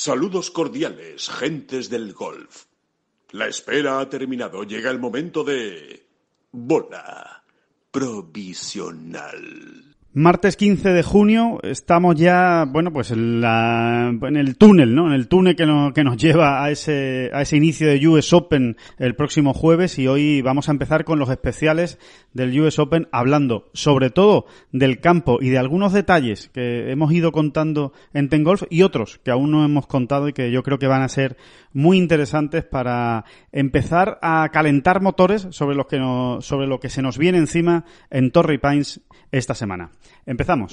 Saludos cordiales, gentes del golf. La espera ha terminado. Llega el momento de... Bola provisional. Martes 15 de junio estamos ya, bueno, pues en, el túnel, ¿no? En el túnel que, que nos lleva a ese, a ese inicio de US Open el próximo jueves y hoy vamos a empezar con los especiales del US Open hablando sobre todo del campo y de algunos detalles que hemos ido contando en Ten y otros que aún no hemos contado y que yo creo que van a ser muy interesantes para empezar a calentar motores sobre, los que no, sobre lo que se nos viene encima en Torrey Pines esta semana. Empezamos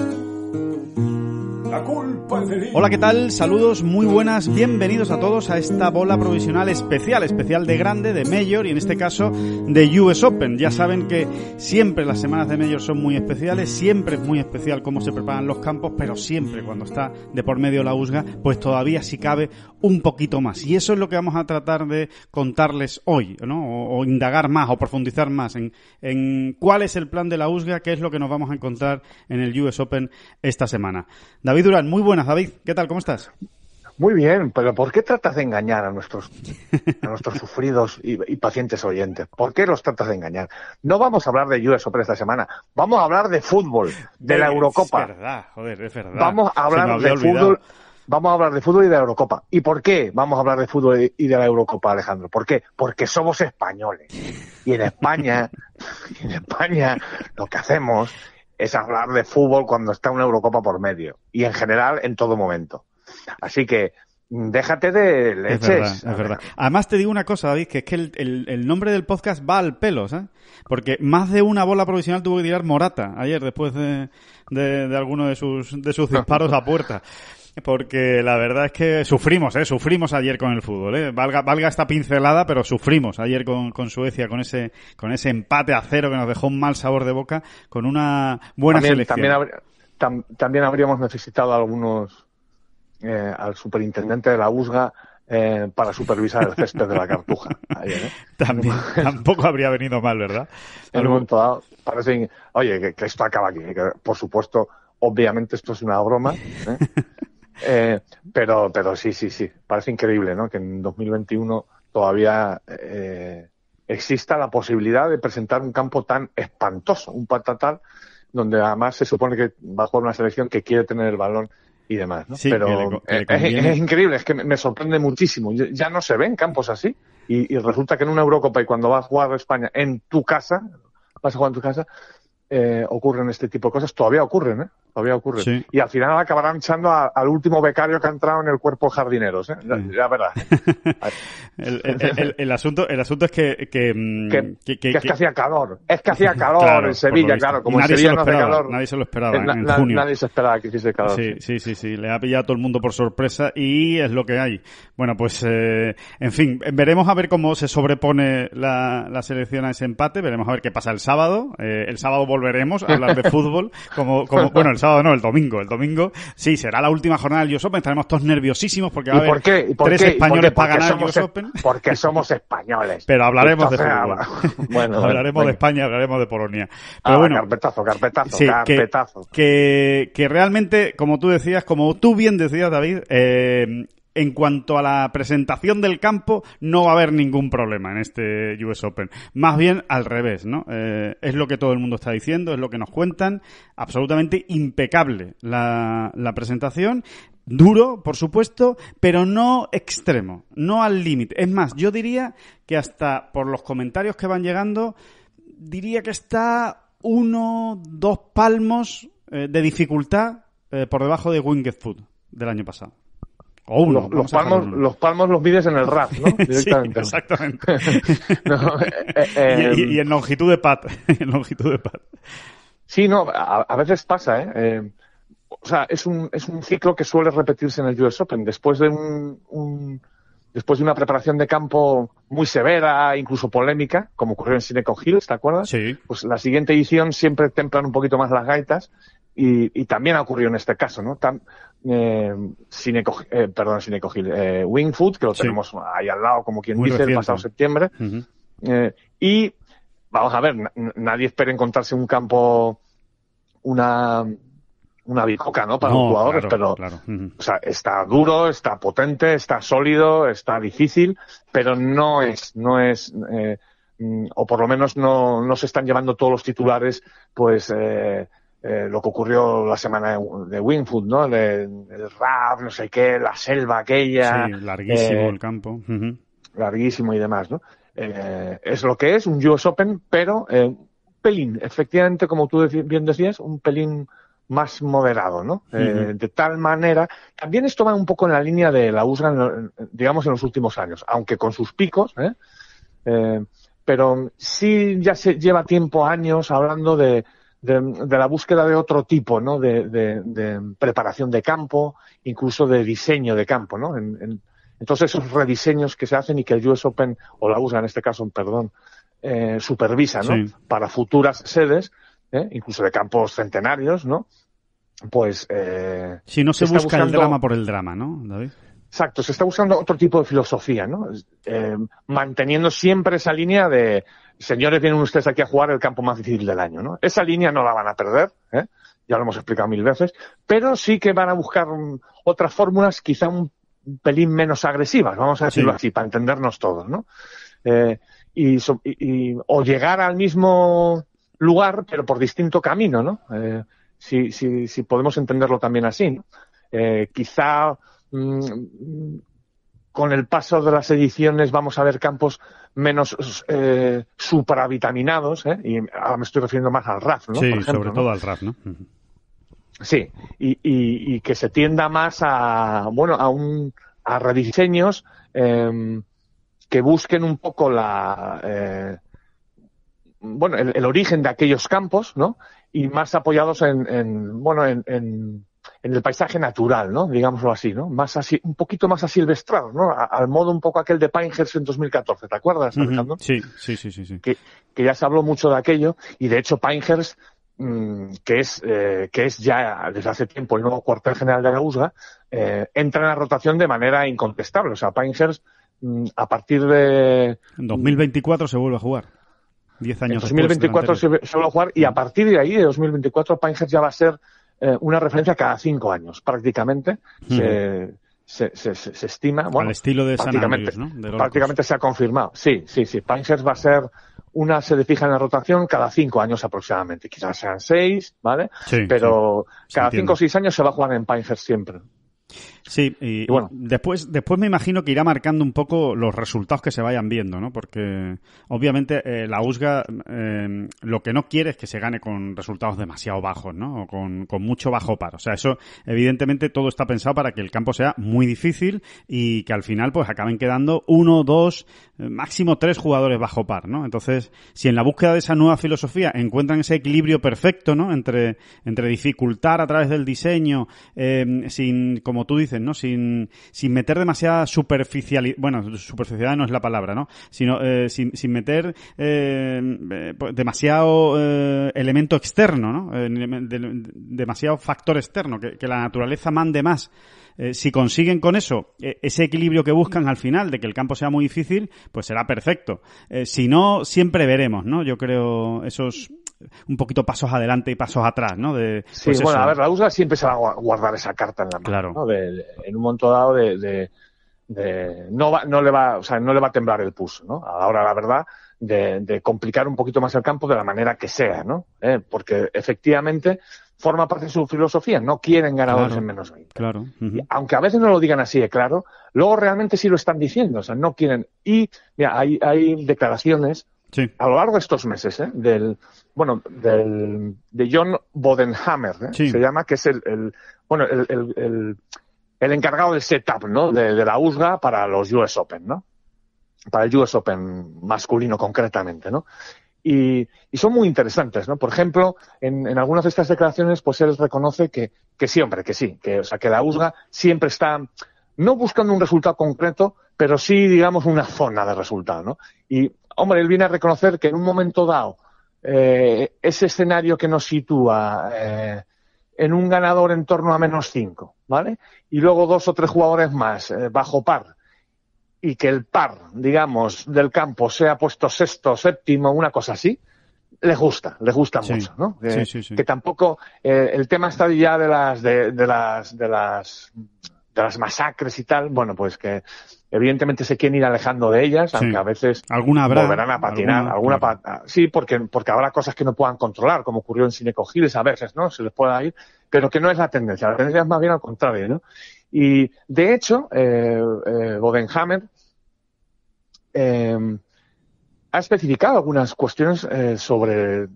Hola, ¿qué tal? Saludos, muy buenas, bienvenidos a todos a esta bola provisional especial, especial de grande, de mayor y en este caso de US Open. Ya saben que siempre las semanas de mayor son muy especiales, siempre es muy especial cómo se preparan los campos, pero siempre cuando está de por medio la USGA, pues todavía si cabe un poquito más. Y eso es lo que vamos a tratar de contarles hoy, ¿no? O, indagar más, o profundizar más en, en cuál es el plan de la USGA, qué es lo que nos vamos a encontrar en el US Open esta semana. David Durán, muy buenas, David. ¿Qué tal? ¿Cómo estás? Muy bien, pero ¿por qué tratas de engañar a nuestros, a nuestros sufridos y, pacientes oyentes? ¿Por qué los tratas de engañar? No vamos a hablar de US Open esta semana, vamos a hablar de fútbol, de la Eurocopa. Es verdad, joder, es verdad. Vamos a hablar de fútbol. Vamos a hablar de fútbol y de la Eurocopa. ¿Y por qué vamos a hablar de fútbol y de la Eurocopa, Alejandro? ¿Por qué? Porque somos españoles. Y en España, en España, lo que hacemos es hablar de fútbol cuando está una Eurocopa por medio y en general en todo momento. Así que déjate de leches. Es verdad, Además te digo una cosa, David, que es que el, nombre del podcast va al pelo, ¿sabes? Porque más de una bola provisional tuvo que tirar Morata ayer después de, alguno de sus, de sus disparos a puerta porque la verdad es que sufrimos, ¿eh? sufrimos ayer con el fútbol. ¿eh? Valga, valga esta pincelada, pero sufrimos ayer con, Suecia, con ese, con ese empate a cero que nos dejó un mal sabor de boca, con una buena también, selección. También, habríamos necesitado algunos, eh, al superintendente de la USGA, eh, para supervisar el césped de la cartuja. Ayer, ¿eh? tampoco habría venido mal, ¿verdad? En un momento dado, parece, oye, que, esto acaba aquí. por supuesto, obviamente esto es una broma. Eh, pero, pero sí, sí, sí. Parece increíble, ¿no? Que en 2021 todavía eh, exista la posibilidad de presentar un campo tan espantoso, un patatal, donde además se supone que va a jugar una selección que quiere tener el balón y demás, pero eh, es, increíble, es que me, sorprende muchísimo. Ya no se ven campos así. Y, resulta que en una Eurocopa y cuando va a jugar España en tu casa, vas a jugar en tu casa, ocurren este tipo de cosas. Todavía ocurren, ¿eh? todavía ocurre. Y al final acabarán echando al último becario que ha entrado en el cuerpo jardineros, verdad. el, asunto, es mm, que... hacía calor, es que hacía calor en Sevilla, claro, como en Sevilla se lo no hace calor. Nadie se lo esperaba eh, en, junio. Nadie se esperaba que hiciese calor. Sí, sí, sí, sí, le ha pillado a todo el mundo por sorpresa y es lo que hay. Bueno, pues, eh, en fin, veremos a ver cómo se sobrepone la, selección a ese empate, veremos a ver qué pasa el sábado. Eh, el sábado volveremos a hablar de fútbol, como, bueno, no, el domingo. El domingo, sí, será la última jornada del US Open. Estaremos todos nerviosísimos porque va a haber por tres españoles para ganar el Open. Porque somos españoles. Pero hablaremos de ah, hablaremos de España, hablaremos de Polonia. Ah, Pero bueno, carpetazo, carpetazo, carpetazo. Que, que, realmente, como tú decías, como tú bien decías, David, eh, en cuanto a la presentación del campo, no va a haber ningún problema en este US Open. Más bien al revés, ¿no? Eh, es lo que todo el mundo está diciendo, es lo que nos cuentan. Absolutamente impecable la, presentación. Duro, por supuesto, pero no extremo, no al límite. Es más, yo diría que hasta por los comentarios que van llegando, diría que está uno, dos palmos eh, de dificultad eh, por debajo de Winged Food del año pasado los, palmos, los palmos los mides en el rap, ¿no? Directamente. exactamente. Eh, eh, em, y, en longitud de pat. longitud de Sí, no, a, veces pasa, ¿eh? ¿eh? o sea, es un, es un ciclo que suele repetirse en el US Open. Después de un, después de una preparación de campo muy severa, incluso polémica, como ocurrió en Cineco Hills, ¿te acuerdas? Sí. Pues la siguiente edición siempre templan un poquito más las gaitas y, y también ha ocurrido en este caso, ¿no? Tan, eh, sin Cine, eh, perdón, sin eh, Wing que lo tenemos ahí al lado, como quien dice, el pasado septiembre. Eh, y vamos a ver, nadie espera encontrarse un campo, una una bicoca, ¿no? Para un jugador, pero o sea, está duro, está potente, está sólido, está difícil, pero no es, no es mm, o por lo menos no, no se están llevando todos los titulares, pues eh, lo que ocurrió la semana de Winfoot, ¿no? El, el rap, no sé qué, la selva aquella. Sí, larguísimo eh, el campo. Larguísimo y demás, ¿no? Eh, es lo que es, un US Open, pero un pelín, efectivamente, como tú bien decías, un pelín más moderado, ¿no? de tal manera, también esto va un poco en la línea de la USGA, digamos, en los últimos años, aunque con sus picos, ¿eh? pero sí ya se lleva tiempo, años, hablando de, de, la búsqueda de otro tipo, ¿no? De, preparación de campo, incluso de diseño de campo, ¿no? En, entonces esos rediseños que se hacen y que el US Open, o la USA en este caso, perdón, eh, supervisa, ¿no? Para futuras sedes, ¿eh? incluso de campos centenarios, ¿no? Pues... Eh, si no se busca el drama por el drama, ¿no, David? Exacto, se está usando otro tipo de filosofía, ¿no? Eh, manteniendo siempre esa línea de, señores, vienen ustedes aquí a jugar el campo más difícil del año, ¿no? Esa línea no la van a perder, ¿eh? ya lo hemos explicado mil veces, pero sí que van a buscar otras fórmulas quizá un pelín menos agresivas, vamos a decirlo así, para entendernos todos, ¿no? Eh, y, o llegar al mismo lugar, pero por distinto camino, ¿no? Eh, si, si podemos entenderlo también así, ¿no? quizá Mm, con el paso de las ediciones vamos a ver campos menos eh, supravitaminados, eh, y ahora me estoy refiriendo más al RAF, ¿no? Sí, sobre todo al RAF, ¿no? Sí, y, que se tienda más a, bueno, a, un, a rediseños em, que busquen un poco la, eh, bueno, el, origen de aquellos campos, ¿no? Y más apoyados en, bueno, en en el paisaje natural, ¿no? Digámoslo así, ¿no? Más así, un poquito más asilvestrado, ¿no? al modo un poco aquel de Pinehurst en 2014, ¿te acuerdas, Alejandro? Sí, sí, sí, sí. Que, ya se habló mucho de aquello y de hecho Pinehurst, mm, que es eh, que es ya desde hace tiempo el nuevo cuartel general de la USGA, eh, entra en la rotación de manera incontestable. O sea, Pinehurst mm, a partir de... En 2024 se vuelve a jugar. 10 años en 2024 se, se a jugar y a partir de ahí, de 2024, Pinehurst ya va a ser eh, una referencia cada cinco años, prácticamente. Se, se, estima. Bueno, Al estilo de San prácticamente se ha confirmado. Sí, sí, sí. Pincers va a ser una sede fija en la rotación cada cinco años aproximadamente. Quizás sean seis, ¿vale? Pero cada cinco o seis años se va a jugar en Pincers siempre. Sí, y, bueno. Después, después me imagino que irá marcando un poco los resultados que se vayan viendo, ¿no? Porque obviamente eh, la USGA eh, lo que no quiere es que se gane con resultados demasiado bajos, ¿no? O con, mucho bajo par. O sea, eso evidentemente todo está pensado para que el campo sea muy difícil y que al final pues acaben quedando uno, dos, eh, máximo tres jugadores bajo par, ¿no? Entonces, si en la búsqueda de esa nueva filosofía encuentran ese equilibrio perfecto, ¿no? Entre, entre dificultar a través del diseño, sin, como tú dices, ¿no? Sin, sin meter demasiada superficialidad, bueno, superficialidad no es la palabra, ¿no? Sino eh, sin, sin, meter eh, eh pues, demasiado eh, elemento externo, ¿no? demasiado factor externo, que, la naturaleza mande más. si consiguen con eso e, ese equilibrio que buscan al final de que el campo sea muy difícil, pues será perfecto. si no, siempre veremos, ¿no? Yo creo esos un poquito pasos adelante y pasos atrás, ¿no? De, sí, pues bueno, a ver, la USA siempre se va a guardar esa carta en la mano, De, en un momento dado de, no, va, no, le va, o sea, no le va a temblar el pulso, ¿no? Ahora, la verdad, de, complicar un poquito más el campo de la manera que sea, ¿no? Eh, porque efectivamente forma parte de su filosofía, no quieren ganadores en menos 20. Claro. Aunque a veces no lo digan así de claro, luego realmente sí lo están diciendo, o sea, no quieren. Y mira, hay, hay declaraciones a lo largo de estos meses, ¿eh? del, bueno, del, de John Bodenhammer, ¿eh? se llama, que es el, bueno, el, encargado del setup, ¿no? De, la USGA para los US Open, Para el US Open masculino concretamente, ¿no? Y, son muy interesantes, ¿no? Por ejemplo, en, algunas de estas declaraciones, pues él reconoce que, siempre, que sí, que, o sea, que la USGA siempre está, no buscando un resultado concreto, pero sí, digamos, una zona de resultado, ¿no? Y hombre, él viene a reconocer que en un momento dado, eh, ese escenario que nos sitúa eh, en un ganador en torno a menos cinco, ¿vale? Y luego dos o tres jugadores más eh, bajo par y que el par, digamos, del campo sea puesto sexto, séptimo, una cosa así, le gusta, le gusta mucho, ¿no? Sí, sí, sí. que tampoco el tema está ya de las de las de las de las masacres y tal, bueno, pues que Evidentemente se quieren ir alejando de ellas, aunque a veces alguna volverán a patinar. Alguna, sí, porque, porque habrá cosas que no puedan controlar, como ocurrió en Cineco a veces, ¿no? Se les pueda ir, pero que no es la tendencia. La tendencia es más bien al contrario, ¿no? Y de hecho, eh, eh, Bodenhammer eh, ha especificado algunas cuestiones sobre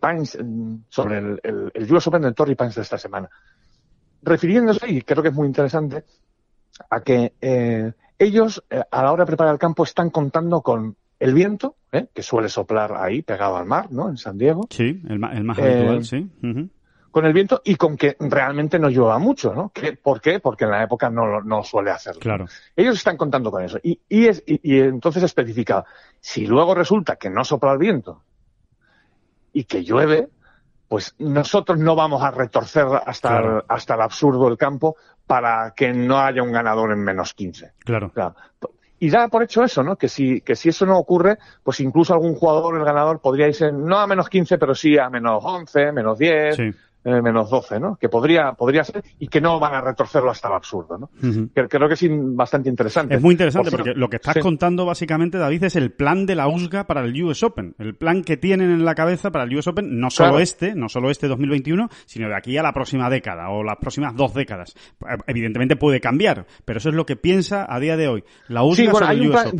Pines, mm, sobre el, el, el US Pines de esta semana refiriéndose, y creo que es muy interesante, a que ellos, eh, a la hora de preparar el campo, están contando con el viento, ¿eh? que suele soplar ahí, pegado al mar, ¿no? En San Diego. Sí, el, más eh, habitual, sí. Con el viento y con que realmente no llueva mucho, ¿no? ¿Por qué? Porque en la época no, suele hacerlo. Claro. Ellos están contando con eso. Y, entonces especifica, si luego resulta que no sopla el viento y que llueve, pues nosotros no vamos a retorcer hasta el absurdo el campo para que no haya un ganador en menos 15. Claro. Y da por hecho eso, ¿no? Que si, que si eso no ocurre, pues incluso algún jugador, el ganador, podría irse no a menos 15, pero sí a menos 11, menos 10, sí en menos 12, ¿no? Que podría, podría ser y que no van a retorcerlo hasta el absurdo, ¿no? creo que es bastante interesante. Es muy interesante porque lo que estás contando básicamente, David, es el plan de la USGA para el US Open. El plan que tienen en la cabeza para el US Open, no solo este, no solo este 2021, sino de aquí a la próxima década o las próximas dos décadas. Eh, evidentemente puede cambiar, pero eso es lo que piensa a día de hoy la USGA sobre el US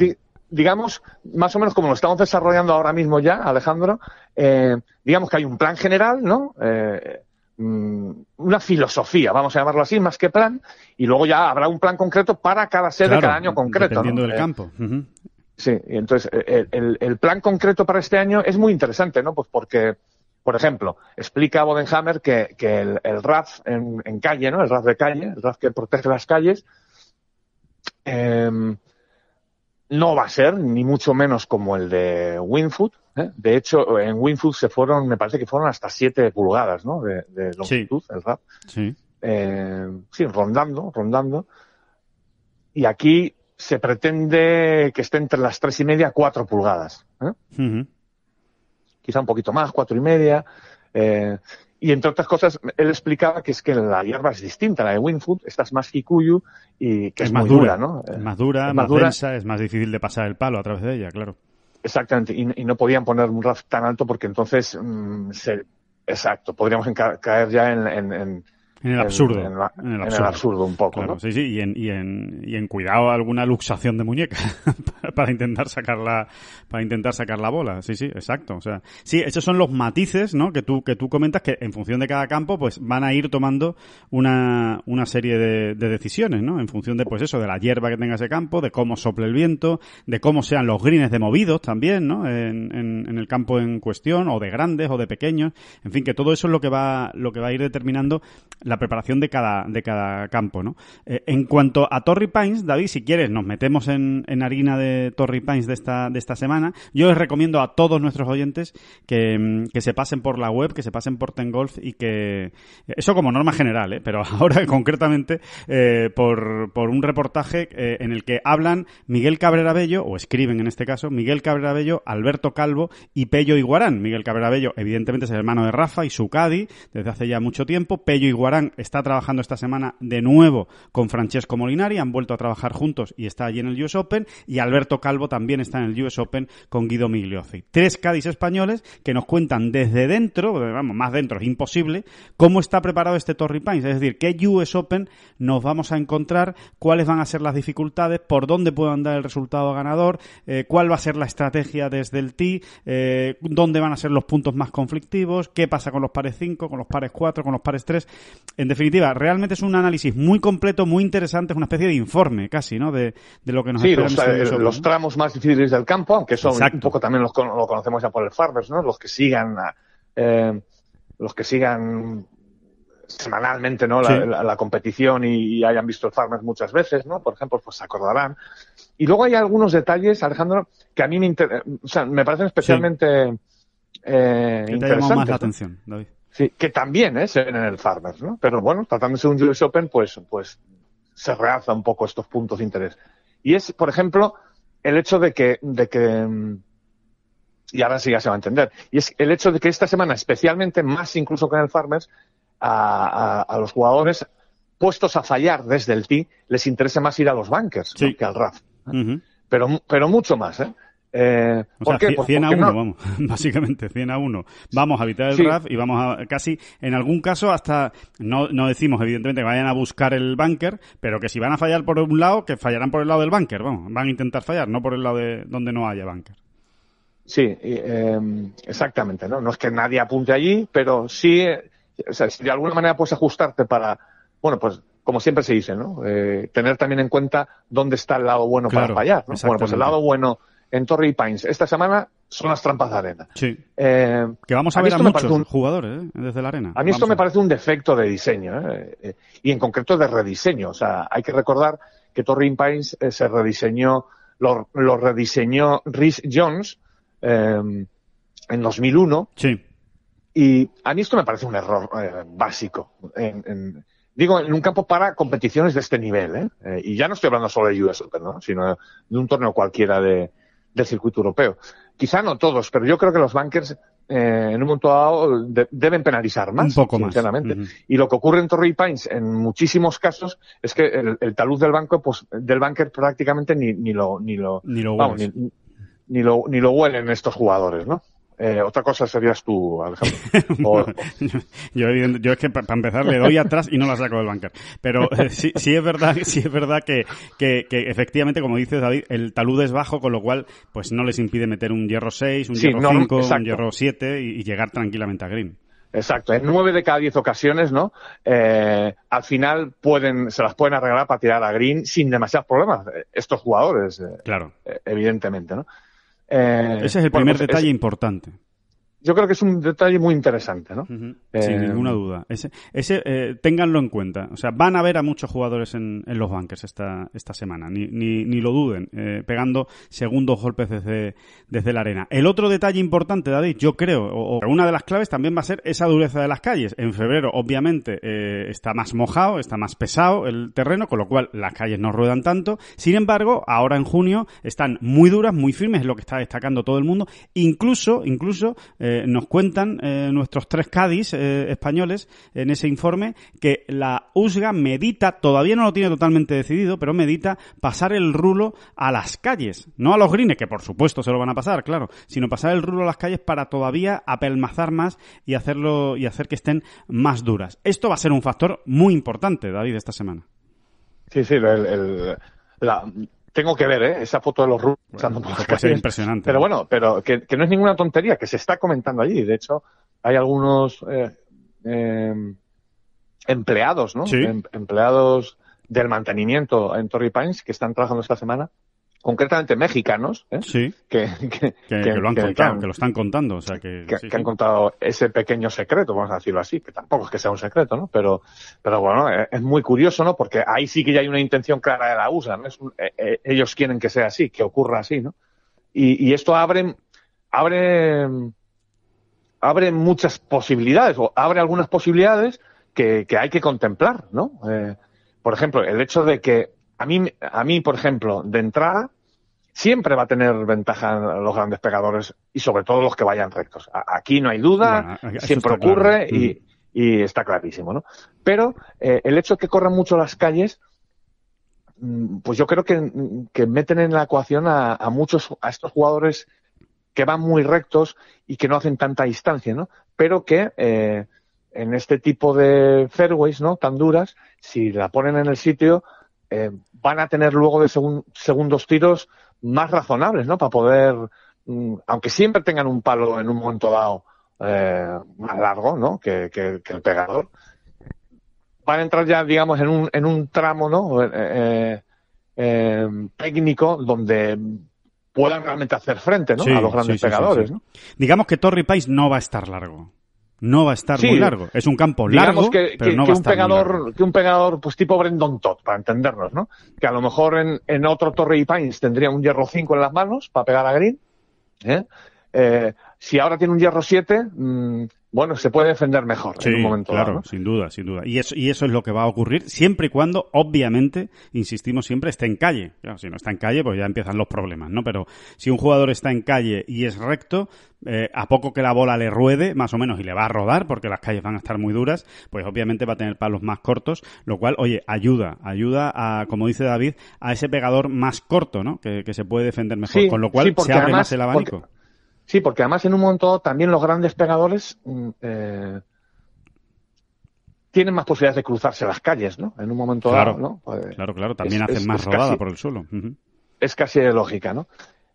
digamos, más o menos como lo estamos desarrollando ahora mismo ya, Alejandro, eh, digamos que hay un plan general, ¿no? Eh, Mm, una filosofía, vamos a llamarlo así, más que plan, y luego ya habrá un plan concreto para cada sede, cada año concreto. Dependiendo del eh, campo. Sí, entonces eh, el, plan concreto para este año es muy interesante, ¿no? Pues porque, por ejemplo, explica Bodenhammer que, el, el, RAF en, calle, ¿no? El RAF de calle, el RAF que protege las calles, em, no va a ser ni mucho menos como el de Winfood, ¿eh? De hecho, en Winfood se fueron, me parece que fueron hasta 7 pulgadas, ¿no? De, longitud, el RAP. Sí. Eh, sí, rondando, rondando. Y aquí se pretende que esté entre las tres y media, cuatro pulgadas. ¿eh? Quizá un poquito más, cuatro y media. y entre otras cosas, él explicaba que es que la hierba es distinta, la de Winfood, esta es más hikuyu y que es, más muy dura, ¿no? Es más dura, más, densa, es más difícil de pasar el palo a través de ella, claro. Exactamente, y, no podían poner un RAF tan alto porque entonces, mm, se, exacto, podríamos caer ya en, en el absurdo. En, el, absurdo. un poco, Sí, sí, y en, y, en, y en cuidado alguna luxación de muñeca para intentar sacar la, para intentar sacar la bola. Sí, sí, exacto. O sea, sí, esos son los matices, ¿no? Que tú, que tú comentas que en función de cada campo, pues van a ir tomando una, una serie de, decisiones, ¿no? En función de, pues eso, de la hierba que tenga ese campo, de cómo sople el viento, de cómo sean los greens de movidos también, ¿no? En, en, el campo en cuestión, o de grandes, o de pequeños. En fin, que todo eso es lo que va, lo que va a ir determinando preparación de cada, de cada campo. ¿no? Eh, en cuanto a Torrey Pines, David, si quieres, nos metemos en, en harina de Torrey Pines de esta, de esta semana. Yo les recomiendo a todos nuestros oyentes que, mm, se pasen por la web, que se pasen por golf y que... Eso como norma general, ¿eh? pero ahora concretamente eh, por, por, un reportaje eh, en el que hablan Miguel Cabrera Bello, o escriben en este caso, Miguel Cabrera Bello, Alberto Calvo y Pello Iguarán. Miguel Cabrera Bello, evidentemente, es el hermano de Rafa y su Cadi desde hace ya mucho tiempo. Pello Iguarán está trabajando esta semana de nuevo con Francesco Molinari, han vuelto a trabajar juntos y está allí en el US Open, y Alberto Calvo también está en el US Open con Guido Migliozzi. Tres Cádiz españoles que nos cuentan desde dentro, eh, vamos, más dentro es imposible, cómo está preparado este Torrey Pines, es decir, qué US Open nos vamos a encontrar, cuáles van a ser las dificultades, por dónde puede andar el resultado ganador, eh, cuál va a ser la estrategia desde el T eh, dónde van a ser los puntos más conflictivos, qué pasa con los pares 5, con los pares 4, con los pares 3 en definitiva, realmente es un análisis muy completo, muy interesante, es una especie de informe casi, ¿no? De, lo que nos sí, este los, los tramos más difíciles del campo, aunque son un poco también los lo conocemos ya por el Farmers, ¿no? Los que sigan, eh, los que sigan semanalmente, ¿no? La, competición y, hayan visto el Farmers muchas veces, ¿no? Por ejemplo, pues se acordarán. Y luego hay algunos detalles, Alejandro, que a mí me, me parecen especialmente interesantes. eh, interesantes. más la atención, David? Sí, que también es ¿eh? en el Farmers, ¿no? Pero bueno, tratándose de un US Open, pues, pues se realza un poco estos puntos de interés. Y es, por ejemplo, el hecho de que, de que mm, y ahora sí ya se va a entender, y es el hecho de que esta semana, especialmente más incluso que en el Farmers, a, los jugadores puestos a fallar desde el tee, les interese más ir a los bankers que al RAF. pero, pero mucho más, ¿eh? 100 eh, pues a 1, vamos, básicamente 100 a 1. Vamos a evitar el RAF y vamos a casi, en algún caso hasta, no, no decimos evidentemente que vayan a buscar el banker, pero que si van a fallar por un lado, que fallarán por el lado del banker, vamos, van a intentar fallar, no por el lado de donde no haya banker. Sí, em, exactamente, ¿no? No es que nadie apunte allí, pero sí, si de alguna manera puedes ajustarte para, bueno, pues como siempre se dice, ¿no? Eh, tener también en cuenta dónde está el lado bueno para fallar, Bueno, pues el lado bueno en Torrey Pines esta semana son las trampas de arena. Sí. Eh, que vamos a, ver a muchos jugadores ¿eh? desde la arena. A mí esto me parece un defecto de diseño ¿eh? y en concreto de rediseño. O sea, hay que recordar que Torrey Pines se rediseñó, lo, rediseñó Rhys Jones en 2001. Sí. Y a mí esto me parece un error básico. digo, en un campo para competiciones de este nivel. y ya no estoy hablando solo de US Open, sino de un torneo cualquiera de, del circuito europeo. Quizá no todos, pero yo creo que los bankers eh, en un momento dado deben penalizar más, sinceramente, Y lo que ocurre en Torrey Pines en muchísimos casos es que el, talud del banco, pues, del banker prácticamente ni, ni lo, ni lo, ni ni lo, ni lo huelen estos jugadores, ¿no? Eh, otra cosa serías tú, Alejandro. yo, es que para empezar le doy atrás y no la saco del bancar. Pero eh, sí, es verdad, sí es verdad que, efectivamente, como dices David, el talud es bajo, con lo cual pues no les impide meter un hierro 6, un hierro 5, un hierro 7 y, llegar tranquilamente a green. Exacto, en nueve de cada diez ocasiones, ¿no? Eh, al final pueden, se las pueden arreglar para tirar a green sin demasiados problemas estos jugadores. Claro. evidentemente, ¿no? Eh, Ese es el primer pues detalle importante yo creo que es un detalle muy interesante, ¿no? Sí, eh, Sin ninguna duda. Ese, ese eh, ténganlo en cuenta. O sea, van a ver a muchos jugadores en, los banques esta, esta semana. Ni, ni, ni lo duden. Eh, pegando segundos golpes desde, desde la arena. El otro detalle importante, David, yo creo, o, una de las claves también va a ser esa dureza de las calles. En febrero, obviamente, está más mojado, está más pesado el terreno, con lo cual las calles no ruedan tanto. Sin embargo, ahora en junio están muy duras, muy firmes, es lo que está destacando todo el mundo. Incluso, incluso, eh, nos cuentan eh, nuestros tres Cádiz eh, españoles en ese informe que la USGA medita, todavía no lo tiene totalmente decidido, pero medita pasar el rulo a las calles, no a los grines, que por supuesto se lo van a pasar, claro, sino pasar el rulo a las calles para todavía apelmazar más y hacerlo y hacer que estén más duras. Esto va a ser un factor muy importante, David, esta semana. Sí, sí, la, tengo que ver, ¿eh? Esa foto de los rusos. impresionante. Pero bueno, pero que, no es ninguna tontería, que se está comentando allí. De hecho, hay algunos eh, em, empleados, ¿no? Em, empleados del mantenimiento en Torrey Pines que están trabajando esta semana concretamente mexicanos, ¿eh? sí, que, que, lo han contado, que, lo están contando, o sea que, han contado ese pequeño secreto, vamos a decirlo así, que tampoco es que sea un secreto, ¿no? Pero, pero bueno, eh, es, muy curioso, ¿no? Porque ahí sí que ya hay una intención clara de la USA, ¿no? Eh, ellos quieren que sea así, que ocurra así, ¿no? Y, esto abre, abre, abre muchas posibilidades, o abre algunas posibilidades que, hay que contemplar, ¿no? por ejemplo, el hecho de que a mí, por ejemplo, de entrada, siempre va a tener ventaja los grandes pegadores y sobre todo los que vayan rectos. aquí no hay duda, siempre ocurre mm. y, está clarísimo, ¿no? Pero eh, el hecho de que corran mucho las calles, mm, pues yo creo que, meten en la ecuación a, muchos, a estos jugadores que van muy rectos y que no hacen tanta distancia, ¿no? Pero que eh, en este tipo de fairways, ¿no? Tan duras, si la ponen en el sitio, eh, van a tener luego de segundos tiros más razonables, ¿no? Para poder, mm, aunque siempre tengan un palo en un momento dado eh, más largo, ¿no? Que, el pegador, van a entrar ya, digamos, en un, tramo, ¿no? Eh, eh, técnico donde puedan realmente hacer frente ¿no? a los grandes pegadores. Digamos que Torrey Pais no va a estar largo no va a estar muy largo. Es un campo largo, que, pero no un pegador, Que un pegador pues tipo Brendan Todd, para entendernos, ¿no? Que a lo mejor en, en otro Torrey Pines tendría un hierro 5 en las manos para pegar a Green. ¿eh? Eh, si ahora tiene un hierro 7, bueno, se puede defender mejor en un momento claro, sin duda, sin duda. Y eso, y eso es lo que va a ocurrir siempre y cuando, obviamente, insistimos siempre, esté en calle. Claro, si no está en calle, pues ya empiezan los problemas, ¿no? Pero si un jugador está en calle y es recto, eh, a poco que la bola le ruede, más o menos, y le va a rodar, porque las calles van a estar muy duras, pues obviamente va a tener palos más cortos, lo cual, oye, ayuda, ayuda a, como dice David, a ese pegador más corto, ¿no? Que, se puede defender mejor, con lo cual se abre más el abanico. Sí, porque además en un momento también los grandes pegadores mm, eh, tienen más posibilidades de cruzarse las calles, ¿no? En un momento dado, ¿no? claro, claro, también hacen más por el suelo. Es casi lógica, ¿no?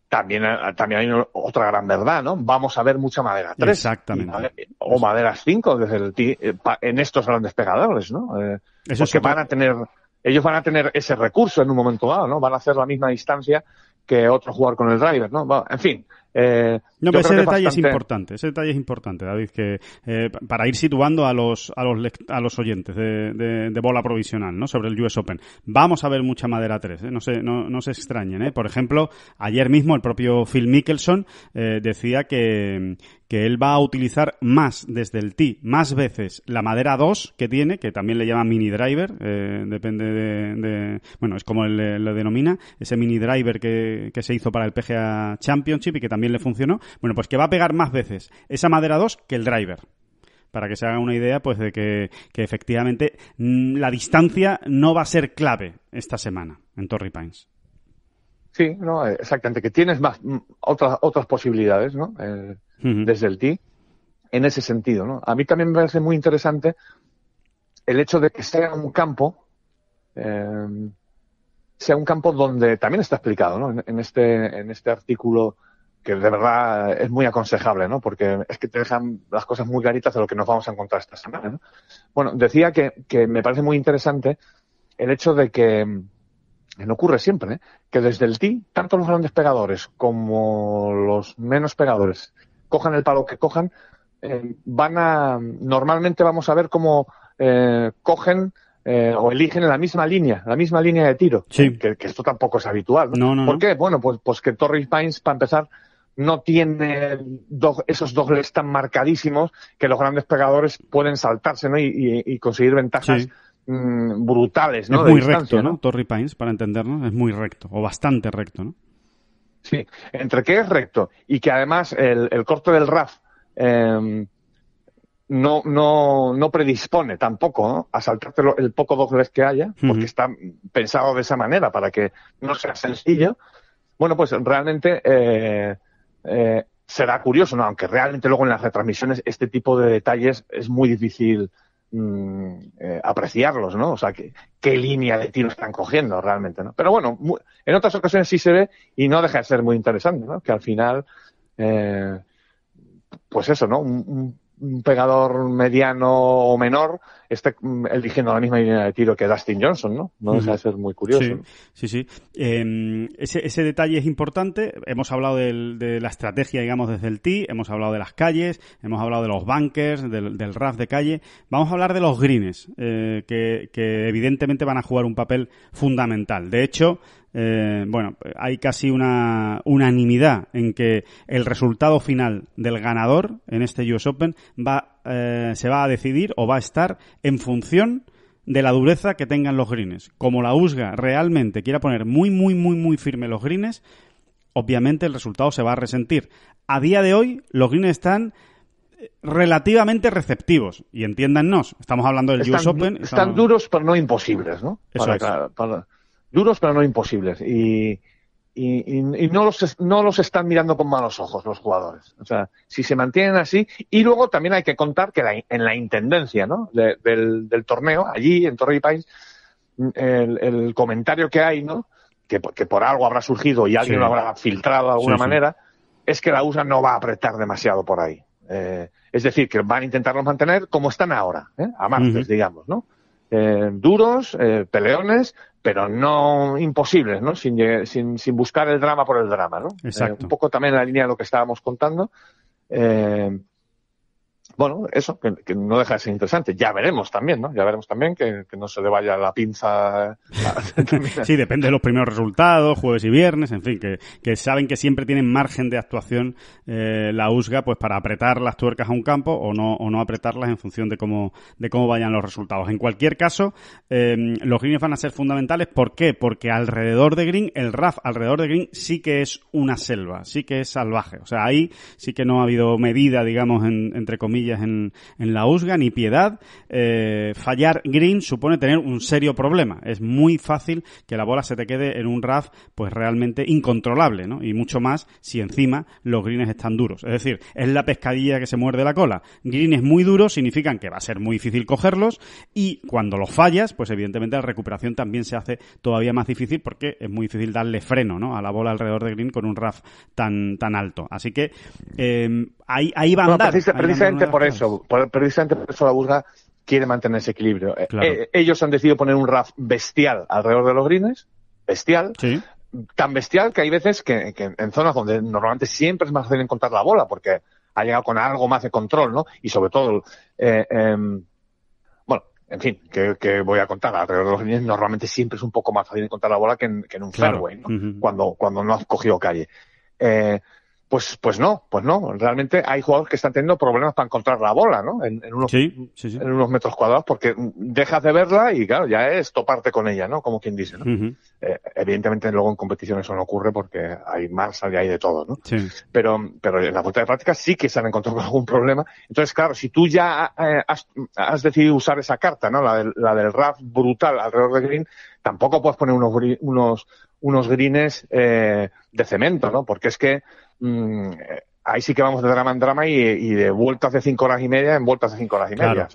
También, eh, también hay otra gran verdad, ¿no? Vamos a ver mucha madera 3. Exactamente. Madera, o maderas 5 desde en estos grandes pegadores, ¿no? Eh, porque van a tener, ellos van a tener ese recurso en un momento dado, ¿no? Van a hacer la misma distancia que otro jugador con el driver, ¿no? En fin, eh, no, pero ese detalle es, importante, ese detalle es importante, David, que eh, para ir situando a los, a los, a los oyentes de, bola provisional, ¿no? Sobre el US Open. Vamos a ver mucha madera 3, ¿eh? no, se, no, se extrañen, Por ejemplo, ayer mismo el propio Phil Mickelson decía que, que él va a utilizar más desde el T, más veces la madera 2 que tiene, que también le llama mini driver, depende de, bueno, es como él lo denomina, ese mini driver que, que, se hizo para el PGA Championship y que también también le funcionó. Bueno, pues que va a pegar más veces esa madera 2 que el driver para que se haga una idea pues de que, que, efectivamente mm, la distancia no va a ser clave esta semana en Torrey Pines. Sí, no, eh, exactamente, que tienes más mm, otras otras posibilidades, ¿no? Eh, desde el tee, en ese sentido, ¿no? A mí también me parece muy interesante el hecho de que sea un campo eh, sea un campo donde también está explicado, ¿no? en este en este artículo que de verdad es muy aconsejable, ¿no? Porque es que te dejan las cosas muy claritas de lo que nos vamos a encontrar esta semana, ¿no? Bueno, decía que, me parece muy interesante el hecho de que, eh, no ocurre siempre, ¿eh? que desde el ti, tanto los grandes pegadores como los menos pegadores, cojan el palo que cojan, eh, van a, normalmente vamos a ver cómo cogen o eligen la misma línea, la misma línea de tiro. Que, esto tampoco es habitual. ¿no? No, por qué? Bueno, pues, pues que Torrey Pines, para empezar, no tiene esos dobles e tan marcadísimos que los grandes pegadores pueden saltarse y, conseguir ventajas. Mm, brutales, ¿no? Es muy recto, ¿no? Torrey Pines, para entendernos, es muy recto, o bastante recto, ¿no? Sí, entre que es recto y que además el, corte del RAF em, no, no, no predispone tampoco a saltarte el poco dobles e que haya, porque está pensado de esa manera para que no sea sencillo. Bueno, pues realmente eh, eh, será curioso, ¿no? aunque realmente luego en las retransmisiones este tipo de detalles es muy difícil mm, eh, apreciarlos, ¿no? O sea, qué línea de tiro están cogiendo realmente, ¿no? Pero bueno, en otras ocasiones sí se ve y no deja de ser muy interesante, ¿no? Que al final, eh, pues eso, ¿no? un pegador mediano o menor está mm, eligiendo la misma línea de tiro que Dustin Johnson, ¿no? No deja de ser muy curioso. Sí, sí. Em, ese, detalle es importante. Hemos hablado de la estrategia, digamos, desde el tee, hemos hablado de las calles, hemos hablado de los bunkers, del, del RAF de calle. Vamos a hablar de los greens, eh, que, evidentemente van a jugar un papel fundamental. De hecho, eh, bueno, hay casi una unanimidad en que el resultado final del ganador en este US Open va eh, se va a decidir o va a estar en función de la dureza que tengan los greens. Como la USGA realmente quiera poner muy, muy, muy, muy firme los greens, obviamente el resultado se va a resentir. A día de hoy, los greens están eh, relativamente receptivos. Y entiéndannos, estamos hablando del están, Open. Están duros, pero no imposibles, ¿no? Eso es. duros, pero no imposibles. Y, y, no, los, no los están mirando con malos ojos los jugadores. O sea, si se mantienen así, y luego también hay que contar que en la intendencia ¿no? del, torneo, allí en Torrey Pines, el, comentario que hay, ¿no? Que, que, por algo habrá surgido y alguien lo habrá filtrado de alguna manera, es que la USA no va a apretar demasiado por ahí. Eh, es decir, que van a intentarlos mantener como están ahora, ¿eh? a martes, digamos, ¿no? Eh, duros, eh, peleones, pero no imposibles, ¿no? Sin, sin, buscar el drama por el drama, ¿no? Eh, un poco también la línea de lo que estábamos contando bueno, eso, que, no deja de ser interesante. Ya veremos también, ¿no? Ya veremos también que, no se le vaya la pinza. sí, depende de los primeros resultados, jueves y viernes, en fin, que, saben que siempre tienen margen de actuación eh, la USGA pues para apretar las tuercas a un campo o no, o no apretarlas en función de cómo, de cómo vayan los resultados. En cualquier caso, em, los greens van a ser fundamentales. ¿Por qué? Porque alrededor de green, el RAF alrededor de green sí que es una selva, sí que es salvaje. O sea, ahí sí que no ha habido medida, digamos, entre comillas en, la USGA, ni piedad. Eh, fallar green supone tener un serio problema. Es muy fácil que la bola se te quede en un RAF pues realmente incontrolable, ¿no? Y mucho más si encima los greens están duros. Es decir, es la pescadilla que se muerde la cola. Greens muy duros significan que va a ser muy difícil cogerlos y cuando los fallas, pues evidentemente la recuperación también se hace todavía más difícil porque es muy difícil darle freno, ¿no? A la bola alrededor de green con un RAF tan, tan alto. Así que eh, ahí, ahí va a andar por eso, por, precisamente por eso la burga quiere mantener ese equilibrio. Eh, eh, ellos han decidido poner un RAF bestial alrededor de los greens, bestial, tan bestial que hay veces que, en zonas donde normalmente siempre es más fácil encontrar la bola, porque ha llegado con algo más de control, ¿no? Y sobre todo, eh, em, bueno, en fin, que, voy a contar, alrededor de los greens normalmente siempre es un poco más fácil encontrar la bola que en, un fairway, ¿no? cuando, cuando no has cogido calle. Eh, pues, pues no, pues no. Realmente hay jugadores que están teniendo problemas para encontrar la bola, ¿no? En, unos, metros cuadrados, porque dejas de verla y, claro, ya es toparte con ella, ¿no? Como quien dice, ¿no? Eh, evidentemente luego en competición eso no ocurre porque hay más, y hay de todo, ¿no? Pero, pero en la vuelta de práctica sí que se han encontrado con algún problema. Entonces, claro, si tú ya eh, has, decidido usar esa carta, ¿no? La del, la del RAF brutal alrededor de Green, tampoco puedes poner unos, unos, unos greens eh, de cemento, ¿no? Porque es que Mm, eh, ahí sí que vamos de drama en drama y, de vueltas de cinco horas y media en vueltas de cinco horas y media.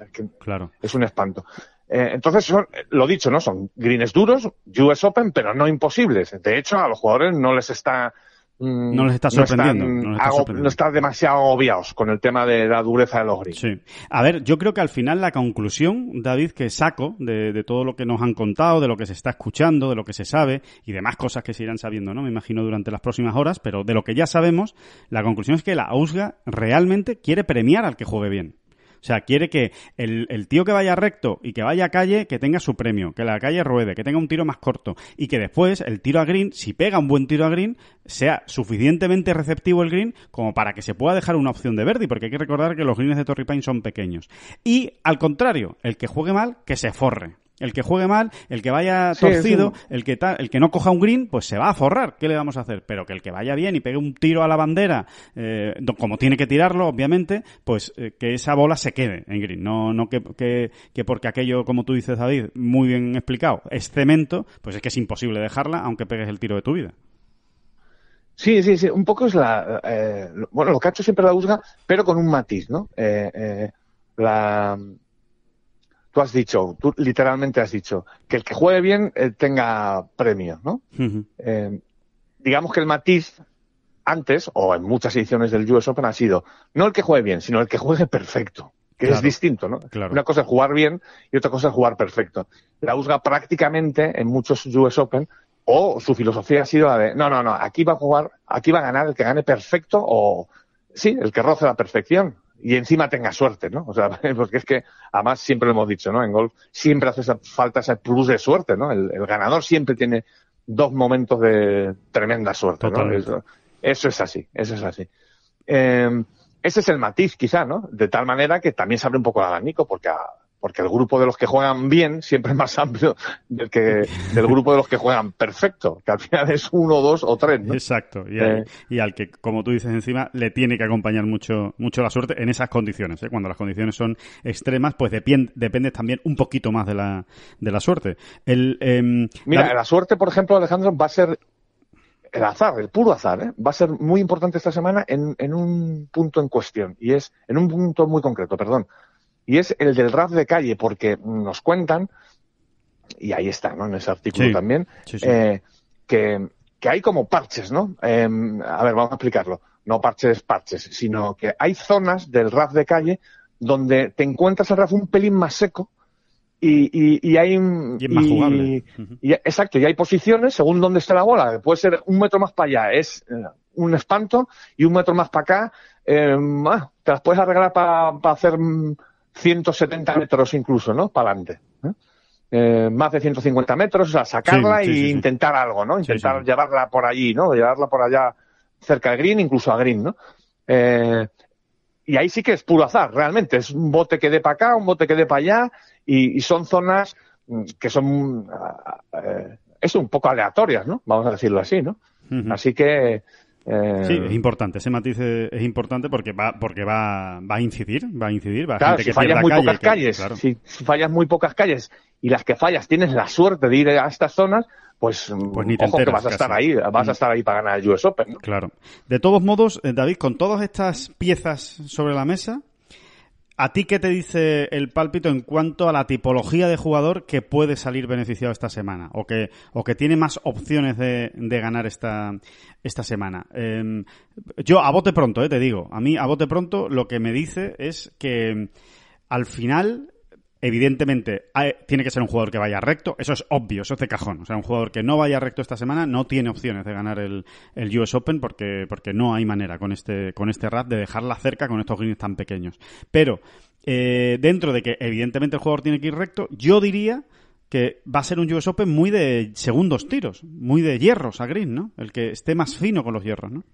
es, un espanto. Eh, entonces, son, eh, lo dicho, ¿no? Son greens duros, US Open, pero no imposibles. De hecho, a los jugadores no les está Mm, no les está sorprendiendo. No, están, está demasiado agobiados con el tema de la dureza de los gringos. A ver, yo creo que al final la conclusión, David, que saco de, todo lo que nos han contado, de lo que se está escuchando, de lo que se sabe y demás cosas que se irán sabiendo, ¿no? Me imagino durante las próximas horas, pero de lo que ya sabemos, la conclusión es que la AUSGA realmente quiere premiar al que juegue bien. O sea, quiere que el, tío que vaya recto y que vaya a calle, que tenga su premio, que la calle ruede, que tenga un tiro más corto y que después el tiro a green, si pega un buen tiro a green, sea suficientemente receptivo el green como para que se pueda dejar una opción de verde, porque hay que recordar que los greens de Torrey Pine son pequeños. Y al contrario, el que juegue mal, que se forre, el que juegue mal, el que vaya torcido, el, que el que no coja un green, pues se va a forrar. ¿Qué le vamos a hacer? Pero que el que vaya bien y pegue un tiro a la bandera, eh, como tiene que tirarlo, obviamente, pues eh, que esa bola se quede en green. No, no que, porque aquello, como tú dices, David, muy bien explicado, es cemento, pues es que es imposible dejarla aunque pegues el tiro de tu vida. Sí, sí, sí. Un poco es la. Eh, bueno, lo que ha siempre la busca, pero con un matiz, ¿no? la tú has dicho, tú literalmente has dicho, que el que juegue bien eh, tenga premio, ¿no? Eh, digamos que el matiz antes, o en muchas ediciones del US Open, ha sido no el que juegue bien, sino el que juegue perfecto, que es distinto, ¿no? Una cosa es jugar bien y otra cosa es jugar perfecto. La USGA prácticamente en muchos US Open, o su filosofía ha sido la de no, no, no, aquí va a jugar, aquí va a ganar el que gane perfecto o sí, el que roce la perfección y encima tenga suerte, ¿no? O sea, porque es que, además, siempre lo hemos dicho, ¿no? En golf siempre hace falta ese plus de suerte, ¿no? El, ganador siempre tiene dos momentos de tremenda suerte, ¿no? Eso, es así, eso es así. Eh, ese es el matiz, quizá, ¿no? De tal manera que también se abre un poco el abanico, porque a, porque el grupo de los que juegan bien siempre es más amplio del que del grupo de los que juegan perfecto, que al final es uno, dos o tres, Exacto, eh. y, al, que, como tú dices encima, le tiene que acompañar mucho, mucho la suerte en esas condiciones, ¿eh? cuando las condiciones son extremas, pues depende también un poquito más de la, de la suerte. El, em, Mira, la... suerte, por ejemplo, Alejandro, va a ser el azar, el puro azar, ¿eh? va a ser muy importante esta semana en un punto en cuestión, y es en un punto muy concreto, perdón y es el del rap de calle, porque nos cuentan, y ahí está, ¿no? En ese artículo también, eh, que, hay como parches, ¿no? Em, a ver, vamos a explicarlo. No parches, parches, sino que hay zonas del rap de calle donde te encuentras el RAF un pelín más seco y, y, hay... Y exacto, y hay posiciones según dónde esté la bola. Puede ser un metro más para allá, es eh, un espanto, y un metro más para acá, eh, ah, te las puedes arreglar para hacer mm, 170 metros incluso, ¿no? Para adelante. Eh, más de 150 metros, o sea, sacarla e intentar algo, ¿no? Intentar llevarla por allí, ¿no? Llevarla por allá cerca de Green, incluso a Green, ¿no? Eh, y ahí sí que es puro azar, realmente. Es un bote que dé para acá, un bote que dé para allá, y, son zonas mm, que son. Ah, ah, eh, es un poco aleatorias, ¿no? Vamos a decirlo así, ¿no? Así que eh, sí, es importante, ese matiz es, importante porque va, porque va, va a incidir, va a incidir, va claro, si fallas muy pocas calles, fallas muy pocas calles y las que fallas tienes la suerte de ir a estas zonas, pues, pues ni te que vas a estar ahí, vas a estar ahí para ganar el US Open. Claro. De todos modos, eh, David, con todas estas piezas sobre la mesa, ¿A ti qué te dice el pálpito en cuanto a la tipología de jugador que puede salir beneficiado esta semana o que, o que tiene más opciones de, de ganar esta, esta semana? Em, yo a bote pronto, eh, te digo, a mí a bote pronto lo que me dice es que em, al final Evidentemente, tiene que ser un jugador que vaya recto, eso es obvio, eso es de cajón. O sea, un jugador que no vaya recto esta semana no tiene opciones de ganar el, US Open porque, porque no hay manera con este, con este RAD de dejarla cerca con estos greens tan pequeños. Pero, eh, dentro de que evidentemente el jugador tiene que ir recto, yo diría que va a ser un US Open muy de segundos tiros, muy de hierros a green, ¿no? El que esté más fino con los hierros, ¿no?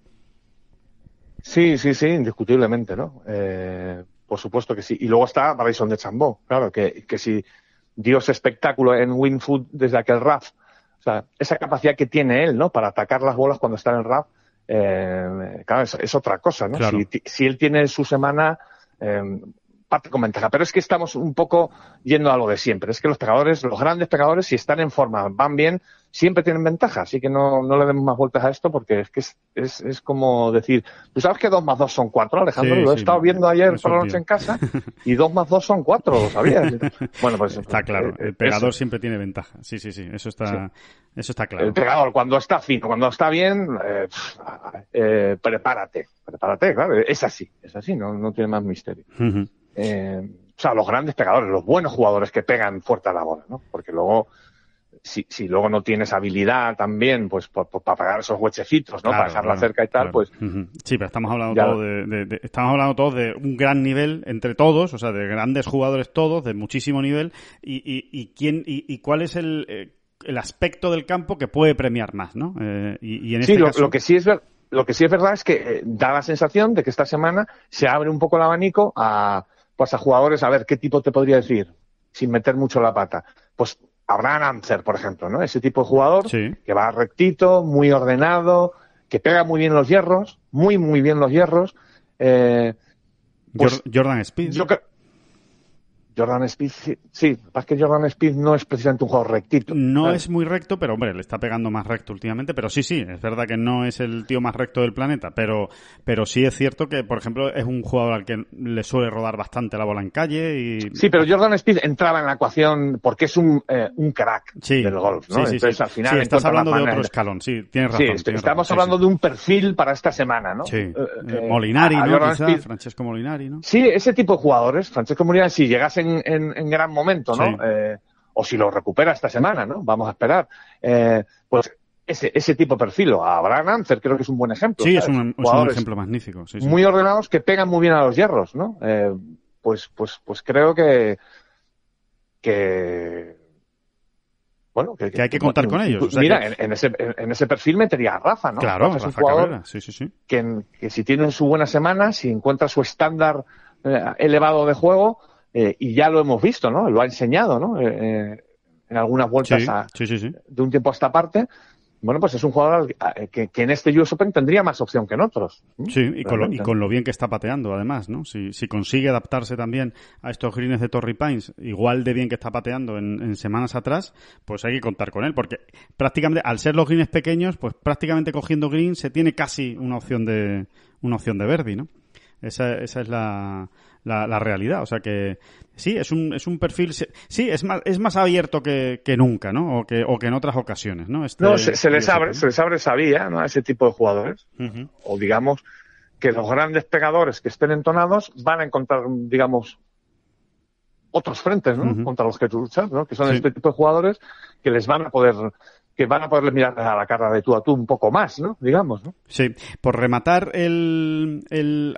Sí, sí, sí, indiscutiblemente, ¿no? Eh, por supuesto que sí. Y luego está Bryson de Chambó, claro, que, si dios espectáculo en Winfood food desde aquel RAF, o sea, esa capacidad que tiene él, ¿no? Para atacar las bolas cuando está en el RAF, eh, claro, es, otra cosa, ¿no? Si, si, él tiene su semana, eh, parte con ventaja. Pero es que estamos un poco yendo a lo de siempre. Es que los pegadores, los grandes pegadores, si están en forma, van bien, siempre tienen ventaja. Así que no, le demos más vueltas a esto porque es que es, como decir, tú sabes que 2 más 2 son 4, Alejandro, lo he estado viendo ayer por la noche en casa y 2 más 2 son 4, lo sabías. Bueno, pues está claro, eh, el pegador siempre tiene ventaja. Sí, sí, sí, eso está eso está claro. El pegador cuando está fino, cuando está bien, eh, eh, prepárate, prepárate, claro, es así, es así, no, tiene más misterio. Eh, o sea, los grandes pegadores, los buenos jugadores que pegan fuerte a la bola, ¿no? Porque luego, si, si luego no tienes habilidad también, pues para pagar esos huechecitos, ¿no? para dejarla cerca y tal, pues... Sí, pero estamos hablando, todos de, estamos hablando todos de un gran nivel entre todos, o sea, de grandes jugadores todos, de muchísimo nivel, y, y, quién, y, cuál es eh, el... aspecto del campo que puede premiar más, ¿no? Eh, y, en sí, este lo, que sí es lo que sí es verdad es que da la sensación de que esta semana se abre un poco el abanico a, pues jugadores a ver, ¿qué tipo te podría decir? Sin meter mucho la pata. Pues Abraham Anser, por ejemplo, ¿no? Ese tipo de jugador que va rectito, muy ordenado, que pega muy bien los hierros, muy, muy bien los hierros. Eh, pues Jordan Speed. Jordan Speed, sí, es que Jordan Speed no es precisamente un jugador rectito. No eh. es muy recto, pero hombre, le está pegando más recto últimamente, pero sí, sí, es verdad que no es el tío más recto del planeta, pero, pero sí es cierto que, por ejemplo, es un jugador al que le suele rodar bastante la bola en calle Sí, pero Jordan Speed entraba en la ecuación porque es un, eh, crack del golf, ¿no? Sí, sí, Entonces, al final... estás hablando de otro escalón, sí, tienes razón. Sí, estamos hablando de un perfil para esta semana, ¿no? Sí, eh, Molinari, ¿no? Quizá, Francesco Molinari, ¿no? Sí, ese tipo de jugadores, Francesco Molinari, si llegasen en, gran momento, ¿no? Eh, o si lo recupera esta semana, ¿no? Vamos a esperar. Eh, pues ese, tipo de perfil. Abraham Anser, creo que es un buen ejemplo. Sí, es un, ejemplo magnífico. Muy ordenados que pegan muy bien a los hierros, ¿no? Eh, pues, pues, pues creo que. que bueno, que, hay que contar con ellos. mira, en, ese, en, ese, perfil metería a Rafa, ¿no? Claro, Rafa sí, sí, sí. Que, que, si tiene su buena semana, si encuentra su estándar elevado de juego, eh, y ya lo hemos visto, ¿no? Lo ha enseñado, ¿no? Eh, eh, en algunas vueltas de un tiempo a esta parte. Bueno, pues es un jugador que, en este US Open tendría más opción que en otros. Sí, y con, lo, bien que está pateando, además, ¿no? Si, si consigue adaptarse también a estos greens de Torrey Pines, igual de bien que está pateando en, semanas atrás, pues hay que contar con él, porque prácticamente, al ser los greens pequeños, pues prácticamente cogiendo green se tiene casi una opción de, una opción de verdi, ¿no? Esa, esa es la, la, realidad. O sea que sí, es un, es un perfil, sí, es más, es más abierto que, nunca, ¿no? O que, o que en otras ocasiones, ¿no? Este no, se, les abre, se les abre esa vía, ¿no? A ese tipo de jugadores. O digamos que los grandes pegadores que estén entonados van a encontrar, digamos, otros frentes, ¿no? Contra los que luchas, ¿no? Que son este tipo de jugadores que les van a poder que van a poderles mirar a la cara de tú a tú un poco más, ¿no? Digamos, ¿no? Sí. Por rematar el,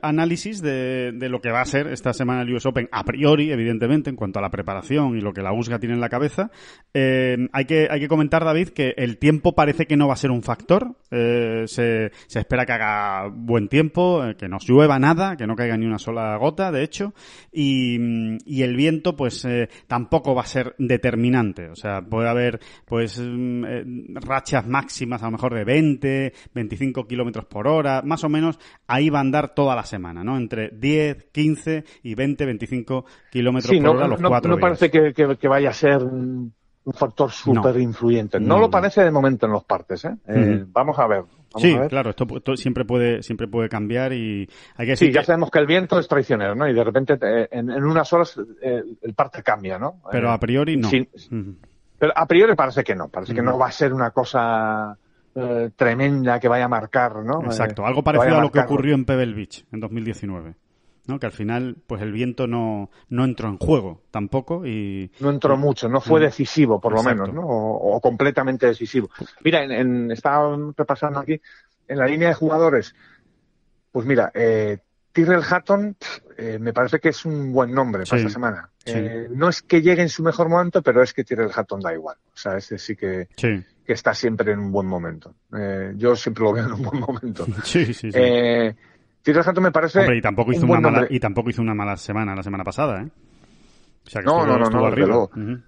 análisis de, lo que va a ser esta semana el US Open, a priori, evidentemente, en cuanto a la preparación y lo que la USGA tiene en la cabeza, eh, hay, que, hay que comentar, David, que el tiempo parece que no va a ser un factor. Eh, se, espera que haga buen tiempo, eh, que no llueva nada, que no caiga ni una sola gota, de hecho, y, y el viento, pues, tampoco va a ser determinante. O sea, puede haber, pues, mm, rachas máximas a lo mejor de 20, 25 kilómetros por hora, más o menos ahí va a andar toda la semana, ¿no? Entre 10, 15 y 20, 25 kilómetros por hora no, parece que, vaya a ser un factor súper influyente. No, lo parece de momento en los partes, ¿eh? eh vamos a ver. sí, claro, esto, siempre puede siempre puede cambiar y hay que Sí, ya sabemos que el viento es traicionero, ¿no? Y de repente eh, en, unas horas eh, el parte cambia, ¿no? Pero a priori no. Sí, pero a priori parece que no, parece que no va a ser una cosa eh, tremenda que vaya a marcar, ¿no? Exacto, eh, algo parecido a, lo que ocurrió en Pebble Beach en 2019. ¿no? que al final pues el viento no, no entró en juego tampoco y no entró mucho no fue mm. decisivo por lo menos ¿no? o, completamente decisivo mira en, repasando aquí en la línea de jugadores pues mira eh, Tyrell Hatton eh, me parece que es un buen nombre para esta semana. Eh, no es que llegue en su mejor momento, pero es que Tyrell Hatton da igual. O sea, ese sí que, que está siempre en un buen momento. Eh, yo siempre lo veo en un buen momento. Sí, sí, Hatton me parece. y tampoco, hizo una mala, y tampoco hizo una mala semana la semana pasada, no, no, no, no,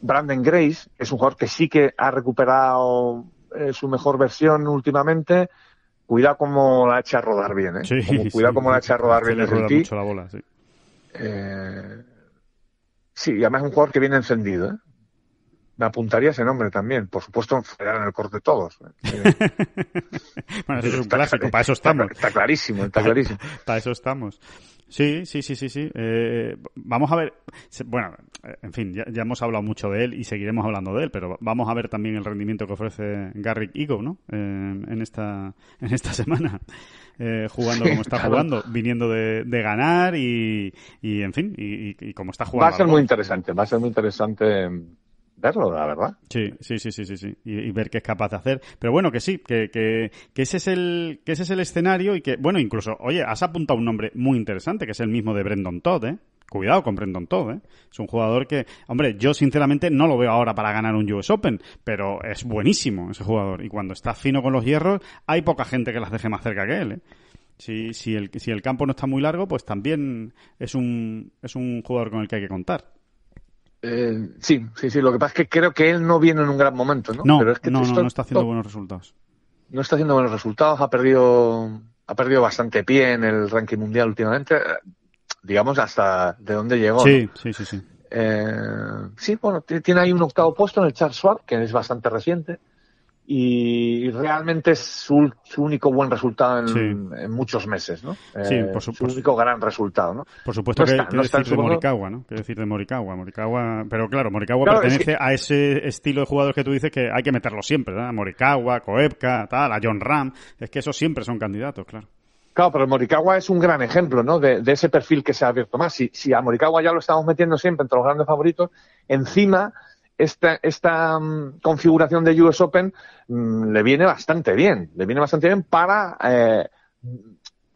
Brandon Grace es un jugador que sí que ha recuperado su mejor versión últimamente Cuida cómo la echa a rodar bien, ¿eh? Sí, como, cuidado cómo la echa a rodar bien desde mucho la bola, sí. Eh, sí, y además es un jugador que viene encendido, ¿eh? me apuntaría ese nombre también. Por supuesto, en el corte todos. ¿eh? bueno, eso es un clásico, para eso estamos. Está, clarísimo, está clarísimo. para eso estamos. Sí, sí, sí, sí, sí. Eh, vamos a ver, bueno, eh, en fin, ya, hemos hablado mucho de él y seguiremos hablando de él, pero vamos a ver también el rendimiento que ofrece Garrick Ego, ¿no? Eh, en esta en esta semana. Eh, jugando como está jugando, viniendo de, ganar y, y, en fin, y como está jugando. Va a ser muy interesante, va a ser muy interesante verlo, la verdad. Sí, sí, sí, sí, sí, sí. Y, ver qué es capaz de hacer. Pero bueno, que sí, que, que, que, ese es el, que ese es el escenario y que, bueno, incluso, oye, has apuntado un nombre muy interesante, que es el mismo de Brendan Todd, ¿eh? Cuidado con Brendan Todd, ¿eh? Es un jugador que, hombre, yo sinceramente no lo veo ahora para ganar un US Open, pero es buenísimo ese jugador. Y cuando está fino con los hierros, hay poca gente que las deje más cerca que él, ¿eh? Si, el, si el campo no está muy largo, pues también es un, es un jugador con el que hay que contar. Eh, sí, sí, sí. Lo que pasa es que creo que él no viene en un gran momento, ¿no? No, no, está haciendo oh. buenos resultados. No está haciendo buenos resultados, ha perdido, ha perdido bastante pie en el ranking mundial últimamente, digamos hasta de dónde llegó. Sí, sí, sí, sí. Eh, sí, bueno, tiene ahí un octavo puesto en el Charles Schwab, que es bastante reciente y realmente es su, único buen resultado en, muchos meses, ¿no? Sí, eh, por supuesto. Su único gran resultado, ¿no? Por supuesto que, está, no decir de Morikawa, ¿no? Quiero decir de Morikawa, Morikawa, pero claro, Morikawa pertenece a ese estilo de jugadores que tú dices que hay que meterlo siempre, ¿verdad? Morikawa, Koepka, tal, a John Ram, es que esos siempre son candidatos, claro. Claro, pero Morikawa es un gran ejemplo, ¿no? De, ese perfil que se ha abierto más. Si, si a Moricagua ya lo estamos metiendo siempre entre los grandes favoritos, encima esta, mm, configuración de US Open mm, le viene bastante bien, le viene bastante bien para eh,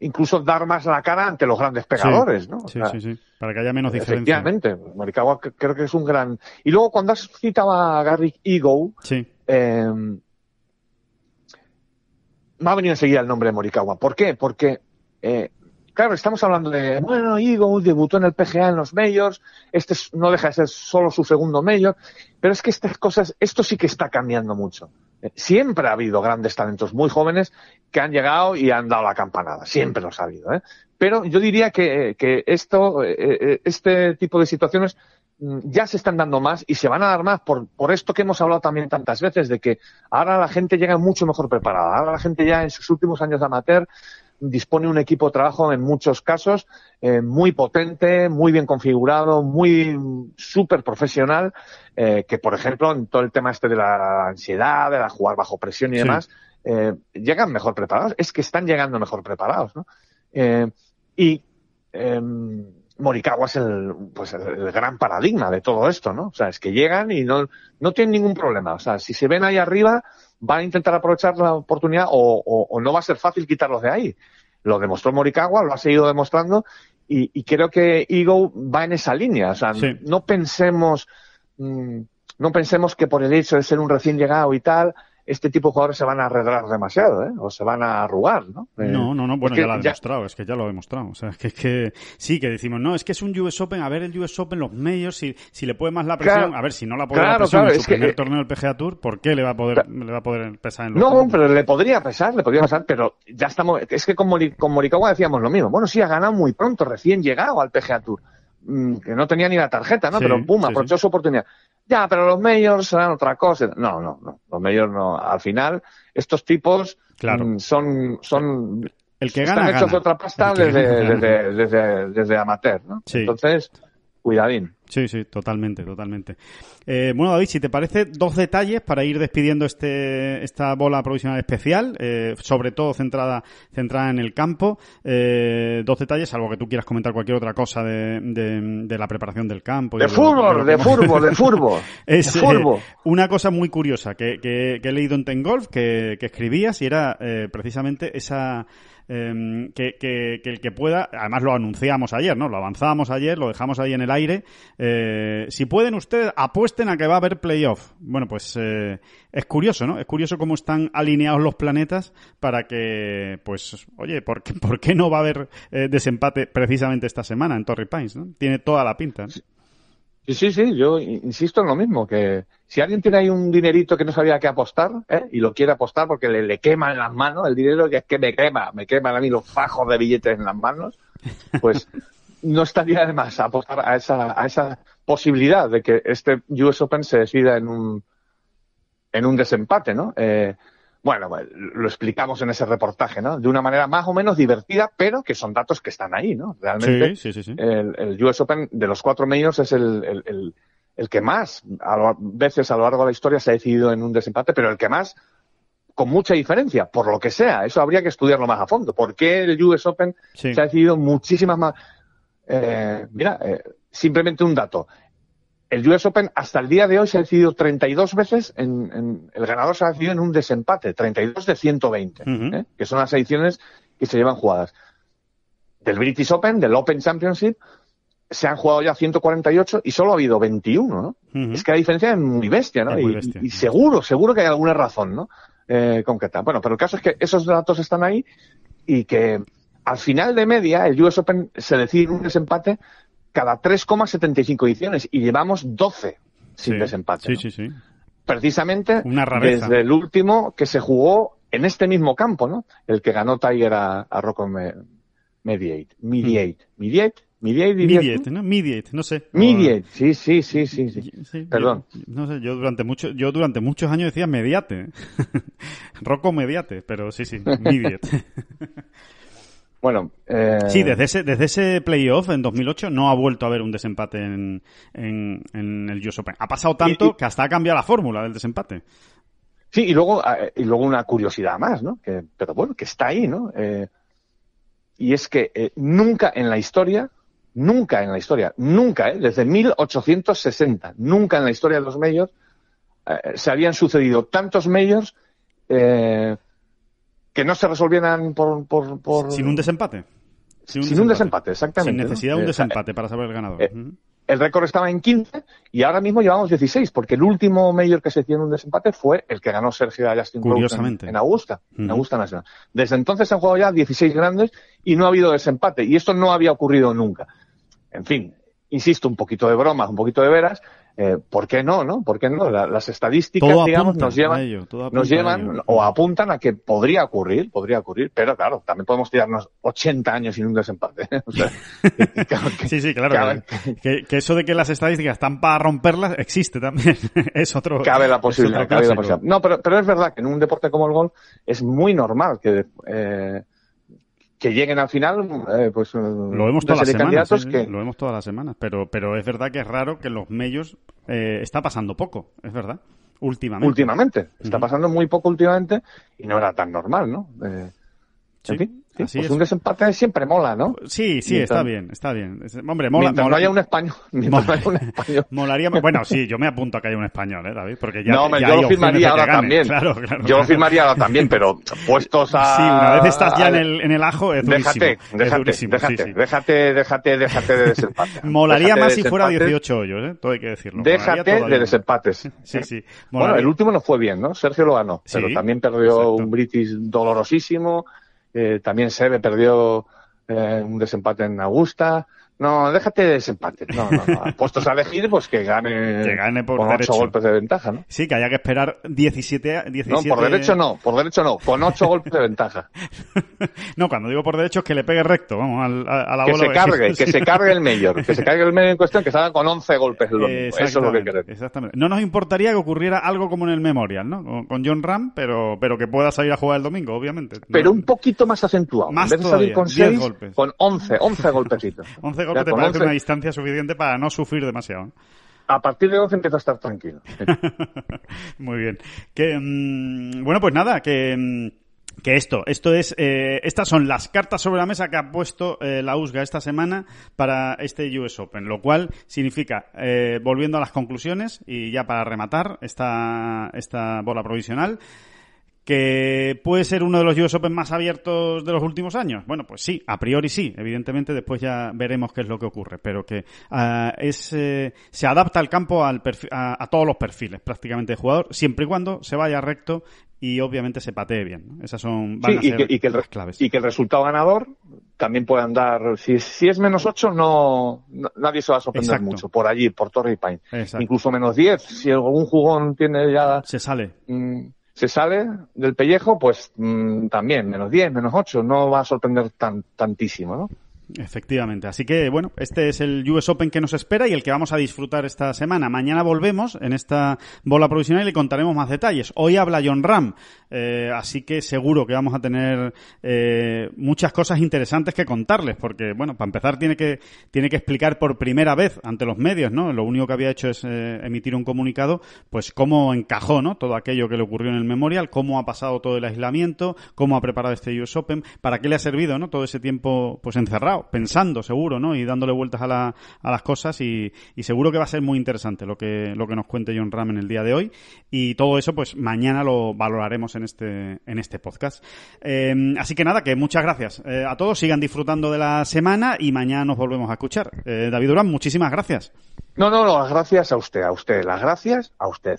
incluso dar más la cara ante los grandes pegadores, ¿no? sí, sí, para que haya menos diferencia. Efectivamente, Morikawa creo que es un gran... Y luego cuando has citado a Garrick Eagle... sí. eh, me ha venido enseguida el nombre de Morikawa. ¿Por qué? Porque eh, claro, estamos hablando de, bueno, Eagle debutó en el PGA en los majors, este no deja de ser solo su segundo mayor, pero es que estas cosas, esto sí que está cambiando mucho. Eh, siempre ha habido grandes talentos muy jóvenes que han llegado y han dado la campanada, siempre lo ha habido. ¿eh? Pero yo diría que, que esto, eh, este tipo de situaciones mm, ya se están dando más y se van a dar más por, por esto que hemos hablado también tantas veces de que ahora la gente llega mucho mejor preparada, ahora la gente ya en sus últimos años de amateur dispone un equipo de trabajo en muchos casos eh, muy potente, muy bien configurado, muy súper profesional, eh, que por ejemplo en todo el tema este de la ansiedad, de la jugar bajo presión y demás, eh, llegan mejor preparados, es que están llegando mejor preparados, ¿no? Em, Morikawa es el, pues el, gran paradigma de todo esto, ¿no? O sea, es que llegan y no, no tienen ningún problema. O sea, si se ven ahí arriba, van a intentar aprovechar la oportunidad o, no va a ser fácil quitarlos de ahí. Lo demostró Morikawa, lo ha seguido demostrando y, y creo que Ego va en esa línea. O sea, no pensemos, mm, no pensemos que por el hecho de ser un recién llegado y tal, este tipo de jugadores se van a arreglar demasiado, ¿eh? O se van a arrugar, ¿no? no, eh, no, no, bueno, ya lo ha demostrado, es que ya lo ha demostrado. O sea, es que, que sí, que decimos, no, es que es un US Open, a ver el US Open, los medios, si, si le puede más la presión, a ver, si no la puede claro, la presión claro, en su primer eh, torneo del PGA Tour, ¿por qué le va a poder, le va a poder pesar en los No, pero le podría pesar, le podría pesar, pero ya estamos, es que con, con Morikawa decíamos lo mismo. Bueno, sí, ha ganado muy pronto, recién llegado al PGA Tour Mm, que no tenía ni la tarjeta, ¿no? pero pum, aprovechó pues su oportunidad. Ya, pero los mayors serán otra cosa. No, no, no. Los mayors no. Al final, estos tipos mm, son, son el que gana, están hechos otra pasta desde, desde, desde, desde, amateur, ¿no? Entonces, cuidadín. Sí, sí, totalmente, totalmente. Eh, bueno, David, si te parece, dos detalles para ir despidiendo este, esta bola provisional especial, eh, sobre todo centrada, centrada en el campo. Eh, dos detalles, salvo que tú quieras comentar cualquier otra cosa de, de, la preparación del campo. De fútbol, de fútbol, de fútbol. Es una cosa muy curiosa que, que, que, he leído en Tengolf, que, que escribías, y era precisamente esa Em, que, que, el que pueda, además lo anunciamos ayer, ¿no? Lo avanzamos ayer, lo dejamos ahí en el aire. Eh, si pueden ustedes, apuesten a que va a haber playoff. Bueno, pues eh, es curioso, ¿no? Es curioso cómo están alineados los planetas para que, pues, oye, ¿por qué, por qué no va a haber eh, desempate precisamente esta semana en Torrey Pines, ¿no? Tiene toda la pinta. ¿no? Sí, sí, sí, yo insisto en lo mismo, que si alguien tiene ahí un dinerito que no sabía qué apostar, ¿eh? y lo quiere apostar porque le, quema en las manos el dinero, que es que me quema, me queman a mí los fajos de billetes en las manos, pues no estaría de más apostar a esa, a esa posibilidad de que este US Open se decida en un, en un desempate, ¿no? Eh, bueno, pues, lo explicamos en ese reportaje, ¿no? De una manera más o menos divertida, pero que son datos que están ahí, ¿no? Realmente el, US Open de los cuatro medios es el, el, que más a veces a lo largo de la historia se ha decidido en un desempate, pero el que más con mucha diferencia, por lo que sea. Eso habría que estudiarlo más a fondo. ¿Por qué el US Open se ha decidido muchísimas más... Eh, mira, eh, simplemente un dato el US Open hasta el día de hoy se ha decidido 32 veces, en, el ganador se ha decidido en un desempate, 32 de 120, ¿eh? que son las ediciones que se llevan jugadas. Del British Open, del Open Championship, se han jugado ya 148 y solo ha habido 21, ¿no? Es que la diferencia es muy bestia, ¿no? Y, seguro, seguro que hay alguna razón, ¿no? Eh, concreta. Bueno, pero el caso es que esos datos están ahí y que al final de media el US Open se decide en un desempate cada 3,75 ediciones y llevamos 12 sin desempate. Sí, sí, sí. Precisamente desde el último que se jugó en este mismo campo, ¿no? El que ganó Tiger a, Rocco Mediate. Mediate. Hmm. Mediate. Mediate, Mediate, ¿no? sé. Mediate, sí, sí, sí, sí. Perdón. no sé, yo durante, mucho, yo durante muchos años decía mediate. Rocco mediate, pero sí, sí, mediate. Bueno, eh... sí, desde ese, desde ese playoff en 2008 no ha vuelto a haber un desempate en, en, el US Open. Ha pasado tanto que hasta ha cambiado la fórmula del desempate. Sí, y luego, ah, eh, y luego una curiosidad más, ¿no? Que, pero bueno, que está ahí, ¿no? Eh, y es que eh, nunca en la historia, nunca en la historia, nunca, desde 1860, nunca en la historia de los medios se habían sucedido tantos medios que no se resolvieran por, por, Sin un desempate. Sin un, desempate. exactamente. Sin necesidad de un eh, desempate eh, para saber el ganador. Eh, el récord estaba en 15 y ahora mismo llevamos 16, porque el último mayor que se en un desempate fue el que ganó Sergio Justin Curiosamente. En, Augusta, en Augusta Nacional. Desde entonces se han jugado ya 16 grandes y no ha habido desempate, y esto no había ocurrido nunca. En fin, insisto, un poquito de bromas, un poquito de veras, eh, ¿por qué no, no? ¿Por qué no? las estadísticas, nos llevan, nos llevan o apuntan a que podría ocurrir, podría ocurrir, pero claro, también podemos tirarnos 80 años sin un desempate. ¿eh? sí, sí, claro. Que, eso de que las estadísticas están para romperlas existe también. es otro. Cabe la posibilidad, No, pero, pero es verdad que en un deporte como el gol es muy normal que eh, que lleguen al final, eh, pues eh, lo vemos todas las semanas, ¿eh? lo vemos todas las semanas, pero pero es verdad que es raro que los medios está pasando poco, es verdad, últimamente. Últimamente, está pasando muy poco últimamente y no era tan normal, ¿no? sí pues un desempate siempre mola, ¿no? Sí, sí, está bien, está bien. Hombre, mola. Mientras mola. no haya un español. un español. Molaría, bueno, sí, yo me apunto a que haya un español, ¿eh, David? Porque ya, no, hombre, yo lo firmaría ahora también. Claro, claro, yo lo firmaría ahora también, pero puestos a... Sí, una vez estás ya en el, en el ajo, es durísimo. Déjate, déjate, déjate, déjate, déjate, déjate de desempate. Molaría más si fuera 18 hoyos, ¿eh? Todo hay que decirlo. Déjate de desempates. Sí, sí. Bueno, el último no fue bien, ¿no? Sergio lo ganó, pero también perdió un British dolorosísimo eh, también Seve perdió eh, un desempate en Augusta, no, déjate de desempate. Puestos a elegir, pues que gane, por con golpes de ventaja, ¿no? Sí, que haya que esperar 17, 17... No, por derecho no, por derecho no, con ocho golpes de ventaja. no, cuando digo por derecho es que le pegue recto, vamos, al, a, la que Se cargue, que, se cargue el mayor, que se cargue el mayor en cuestión, que salga con 11 golpes. domingo, Eso es lo que queremos. Exactamente. No nos importaría que ocurriera algo como en el Memorial, ¿no? Con, John Ram, pero, pero que pueda salir a jugar el domingo, obviamente. Pero un poquito más acentuado. Más en vez de salir con 6, golpes. con 11, 11 golpecitos. 11 que te parece una distancia suficiente para no sufrir demasiado. A partir de 12 empieza a estar tranquilo. Muy bien. Que, mm, bueno, pues nada, que... Mm, esto, esto es, eh, estas son las cartas sobre la mesa que ha puesto eh, la USGA esta semana para este US Open, lo cual significa, eh, volviendo a las conclusiones y ya para rematar esta, esta bola provisional, ¿Que puede ser uno de los US Open más abiertos de los últimos años? Bueno, pues sí, a priori sí. Evidentemente después ya veremos qué es lo que ocurre. Pero que ah, eh, se adapta el campo a, todos los perfiles prácticamente de jugador, siempre y cuando se vaya recto y obviamente se patee bien. Esas son van y que, el, claves. Y que el resultado ganador también puede andar. Si, es menos 8, no, nadie se va a sorprender mucho. Por allí, por Torrey Pine. Incluso menos 10. Si algún jugón tiene ya. Se sale se sale del pellejo, pues mm, también, menos 10, menos 8, no va a sorprender tantísimo, ¿no? Efectivamente. Así que, bueno, este es el US Open que nos espera y el que vamos a disfrutar esta semana. Mañana volvemos en esta bola provisional y le contaremos más detalles. Hoy habla John Ram, eh, así que seguro que vamos a tener eh, muchas cosas interesantes que contarles, porque, bueno, para empezar tiene que, tiene que explicar por primera vez ante los medios, ¿no? Lo único que había hecho es eh, emitir un comunicado, pues cómo encajó, ¿no? Todo aquello que le ocurrió en el Memorial, cómo ha pasado todo el aislamiento, cómo ha preparado este US Open, para qué le ha servido, ¿no? Todo ese tiempo, pues encerrado pensando, seguro, ¿no? Y dándole vueltas a, las cosas y, seguro que va a ser muy interesante lo que, lo que nos cuente John Ram en el día de hoy. Y todo eso, pues mañana lo valoraremos en este, en este podcast. Eh, así que nada, que muchas gracias eh, a todos. Sigan disfrutando de la semana y mañana nos volvemos a escuchar. Eh, David Durán, muchísimas gracias. No, no, no, las gracias a usted, a usted, las gracias a usted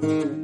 Mm-hmm.